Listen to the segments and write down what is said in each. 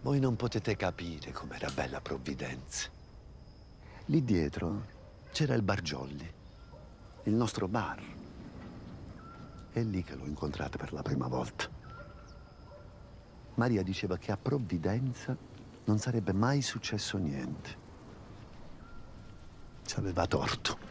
Voi non potete capire com'era bella Provvidenza. Lì dietro c'era il Bargiolli, il nostro bar. È lì che l'ho incontrata per la prima volta. Maria diceva che a Provvidenza non sarebbe mai successo niente. Ci aveva torto.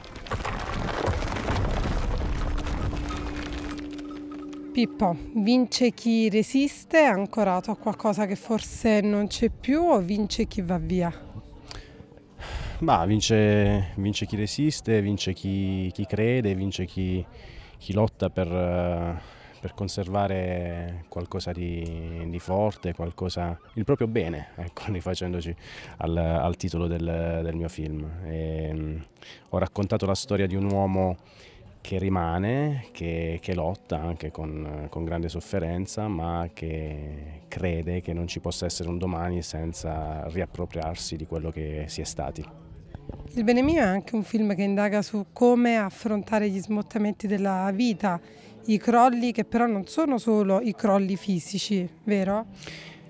Pippo, vince chi resiste, ancorato a qualcosa che forse non c'è più o vince chi va via? Ma vince, vince chi resiste, vince chi, chi crede, vince chi, chi lotta per, per, conservare qualcosa di, di forte, qualcosa, il proprio bene, ecco, rifacendoci al, al titolo del, del mio film. E, ehm, ho raccontato la storia di un uomo che rimane, che, che lotta anche con, con, grande sofferenza, ma che crede che non ci possa essere un domani senza riappropriarsi di quello che si è stati. Il Bene Mio è anche un film che indaga su come affrontare gli smottamenti della vita, i crolli che però non sono solo i crolli fisici, vero?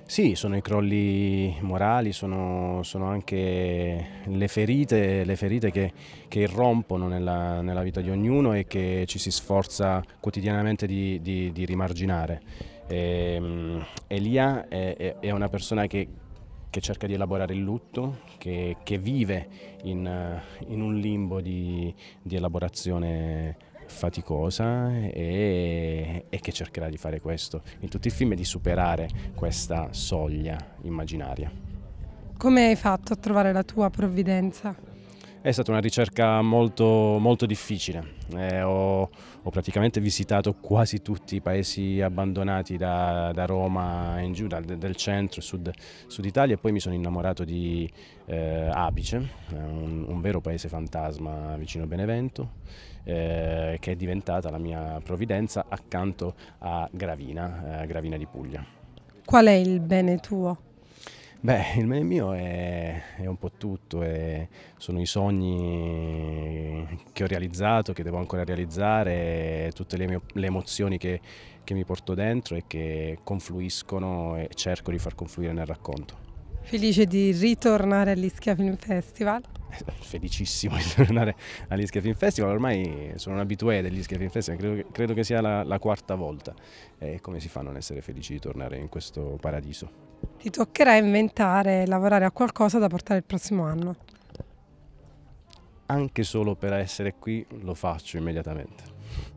Sì, sono i crolli morali, sono, sono anche le ferite, le ferite che, che, irrompono nella, nella, vita di ognuno e che ci si sforza quotidianamente di, di, di rimarginare. E, ehm, Elia è, è, una persona che, che, cerca di elaborare il lutto, che, che vive in, in, un limbo di, di elaborazione faticosa e, e, che cercherà di fare questo in tutti i film e di superare questa soglia immaginaria. Come hai fatto a trovare la tua provvidenza? È stata una ricerca molto, molto difficile, eh, ho, ho, praticamente visitato quasi tutti i paesi abbandonati da, da Roma in giù, dal del centro, sud, sud, Italia e poi mi sono innamorato di eh, Apice, eh, un, un, vero paese fantasma vicino Benevento, eh, che è diventata la mia provvidenza accanto a Gravina, eh, Gravina di Puglia. Qual è il bene tuo? Beh, il mio è, è un po' tutto, è, sono i sogni che ho realizzato, che devo ancora realizzare, tutte le, mie, le emozioni che, che mi porto dentro e che confluiscono e cerco di far confluire nel racconto. Felice di ritornare all'Ischia Film Festival. felicissimo di tornare all'Ischia Film Festival, ormai sono un abitué dell'Ischia Film Festival, credo che, credo che sia la, la, quarta volta e come si fa a non essere felici di tornare in questo paradiso? Ti toccherà inventare e lavorare a qualcosa da portare il prossimo anno? Anche solo per essere qui lo faccio immediatamente.